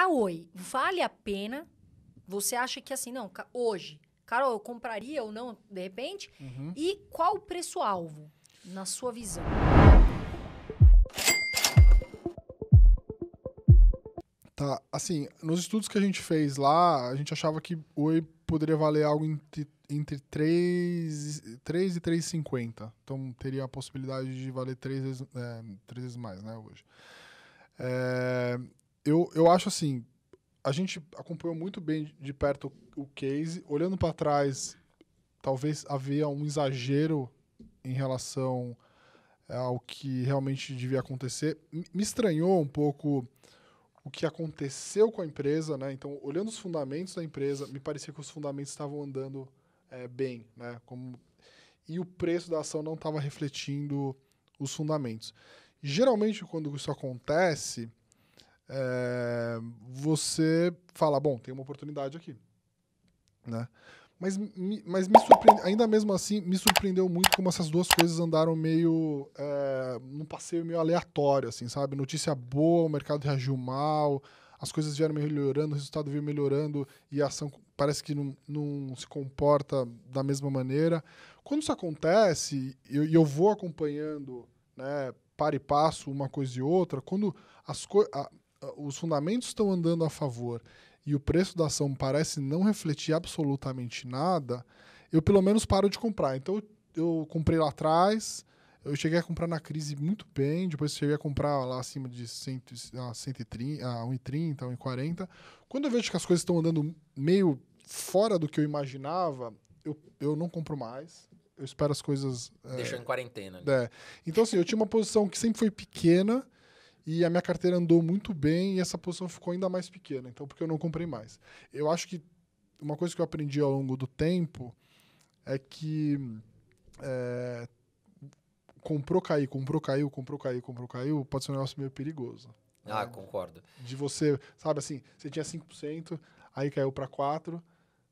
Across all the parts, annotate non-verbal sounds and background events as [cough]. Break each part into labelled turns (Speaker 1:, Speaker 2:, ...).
Speaker 1: A ah, Oi, vale a pena? Você acha que assim, não, hoje, Carol, eu compraria ou não, de repente? Uhum. E qual o preço-alvo, na sua visão? Tá, assim, nos estudos que a gente fez lá, a gente achava que Oi poderia valer algo entre, entre 3, 3 e 3,50. Então teria a possibilidade de valer três vezes, é, vezes mais, né, hoje. É, eu, eu acho assim, a gente acompanhou muito bem de perto o case. Olhando para trás, talvez havia um exagero em relação é, ao que realmente devia acontecer. Me estranhou um pouco o que aconteceu com a empresa, né? Então, olhando os fundamentos da empresa, me parecia que os fundamentos estavam andando é, bem, né? Como... E o preço da ação não estava refletindo os fundamentos. Geralmente, quando isso acontece, é, você fala, bom, tem uma oportunidade aqui. Né? Mas, mas me surpreende, ainda mesmo assim, me surpreendeu muito como essas duas coisas andaram meio. É, num passeio meio aleatório, assim, sabe? Notícia boa, o mercado reagiu mal, as coisas vieram melhorando, o resultado veio melhorando e a ação parece que não, não se comporta da mesma maneira. Quando isso acontece, e eu, eu, vou acompanhando, né, par e passo, uma coisa e outra, quando as coisas ah, os fundamentos estão andando a favor e o preço da ação parece não refletir absolutamente nada, eu pelo menos paro de comprar. Então eu comprei lá atrás, eu cheguei a comprar na crise muito bem, depois cheguei a comprar lá acima de 130, 1,30, 1,40. Quando eu vejo que as coisas estão andando meio fora do que eu imaginava, eu, eu não compro mais. Eu espero as coisas. Eh, Deixou é, em quarentena. Né? É. Então, assim, eu tinha uma posição que sempre foi pequena e a minha carteira andou muito bem e essa posição ficou ainda mais pequena, então porque eu não comprei mais. Eu acho que uma coisa que eu aprendi ao longo do tempo é que é, comprou, caiu, comprou, caiu, comprou, caiu, comprou, caiu, pode ser um negócio meio perigoso. Ah, né? concordo. De você, sabe assim, você tinha 5%, aí caiu para 4%,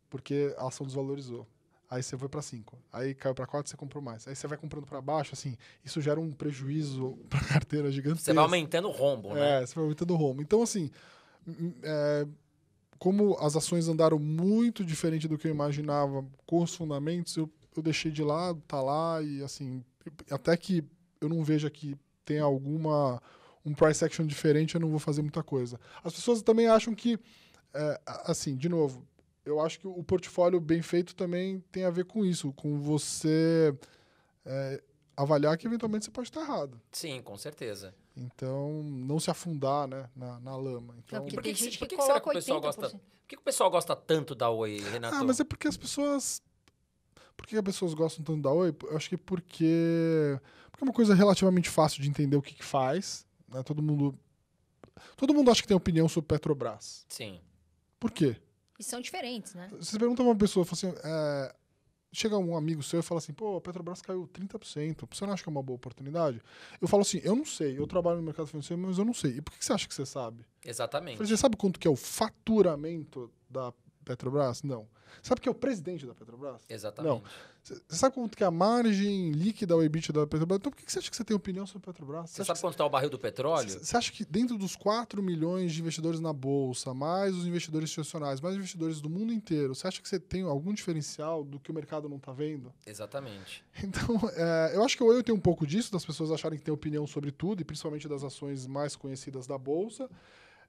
Speaker 1: porque a ação desvalorizou. Aí você foi para 5. Aí caiu para 4, você comprou mais. Aí você vai comprando para baixo, assim, isso gera um prejuízo [laughs] para carteira gigante Você vai aumentando o rombo, né? É, você vai aumentando o rombo. Então, assim, é, como as ações andaram muito diferente do que eu imaginava com os fundamentos, eu, eu deixei de lado, tá lá, e assim, até que eu não veja que tem alguma um price action diferente, eu não vou fazer muita coisa. As pessoas também acham que, é, assim, de novo, eu acho que o portfólio bem feito também tem a ver com isso, com você é, avaliar que eventualmente você pode estar errado. Sim, com certeza. Então, não se afundar né, na, na lama. Então, por que, gente por que, que será que o pessoal gosta? Por que o pessoal gosta tanto da Oi, Renato? Ah, mas é porque as pessoas. Por que as pessoas gostam tanto da Oi? Eu acho que porque. Porque é uma coisa relativamente fácil de entender o que, que faz. Né? Todo mundo. Todo mundo acha que tem opinião sobre Petrobras. Sim. Por quê? E são diferentes, né? Você pergunta pra uma pessoa, assim, é... chega um amigo seu e fala assim, pô, a Petrobras caiu 30%, você não acha que é uma boa oportunidade? Eu falo assim, eu não sei, eu trabalho no mercado financeiro, mas eu não sei. E por que você acha que você sabe? Exatamente. você sabe quanto que é o faturamento da, Petrobras? Não. Sabe que é o presidente da Petrobras? Exatamente. Não. Você sabe quanto que é a margem líquida ao EBIT da Petrobras? Então por que você acha que você tem opinião sobre a Petrobras? Você, sabe quanto está o barril do petróleo? Você acha que dentro dos 4 milhões de investidores na Bolsa, mais os investidores institucionais, mais investidores do mundo inteiro, você acha que você tem algum diferencial do que o mercado não está vendo? Exatamente. [laughs] Então, é, eu acho que o eu tenho um pouco disso, das pessoas acharem que tem opinião sobre tudo, e principalmente das ações mais conhecidas da Bolsa.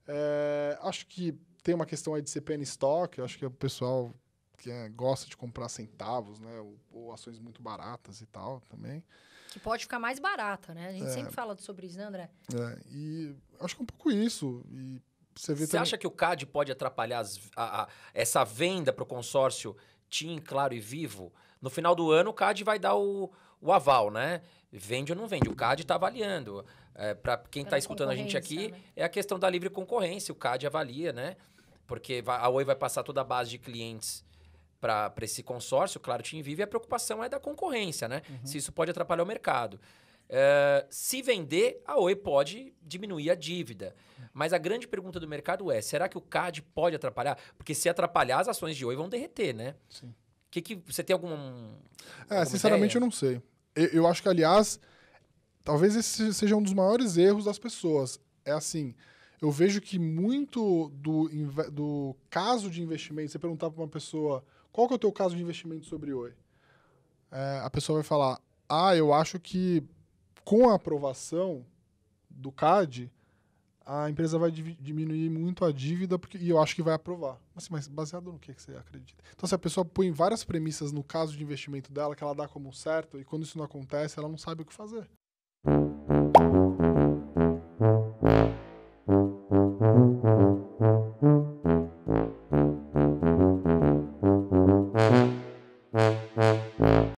Speaker 1: É, acho que tem uma questão aí de ser penny stock, eu acho que o pessoal que é, gosta de comprar centavos, né? Ou, ou, ações muito baratas e tal também. Que pode ficar mais barata, né? A gente é, sempre fala sobre isso, né, André? É, e acho que é um pouco isso. E você vê você também... acha que o CAD pode atrapalhar as, a, a, essa venda para o consórcio TIM, Claro e Vivo? No final do ano, o CAD vai dar o, o aval, né? Vende ou não vende? O CAD está avaliando. É, Para quem está é escutando a gente aqui, né? é a questão da livre concorrência. O CAD avalia, né? Porque a Oi vai passar toda a base de clientes para esse consórcio, claro, Team vive, e a preocupação é da concorrência, né? Uhum. Se isso pode atrapalhar o mercado. Uh, se vender, a Oi pode diminuir a dívida. Mas a grande pergunta do mercado é: será que o CAD pode atrapalhar? Porque se atrapalhar, as ações de Oi vão derreter, né? Sim. Que, que você tem algum? É, sinceramente ideia? eu não sei. Eu, eu, acho que aliás, talvez esse seja um dos maiores erros das pessoas. É assim, eu vejo que muito do, do caso de investimento, você perguntar para uma pessoa qual que é o teu caso de investimento sobre Oi, é, a pessoa vai falar, ah, eu acho que com a aprovação do CAD a empresa vai diminuir muito a dívida porque, e eu acho que vai aprovar. mas baseado no que, que você acredita? Então, se a pessoa põe várias premissas no caso de investimento dela, que ela dá como certo, e quando isso não acontece, ela não sabe o que fazer.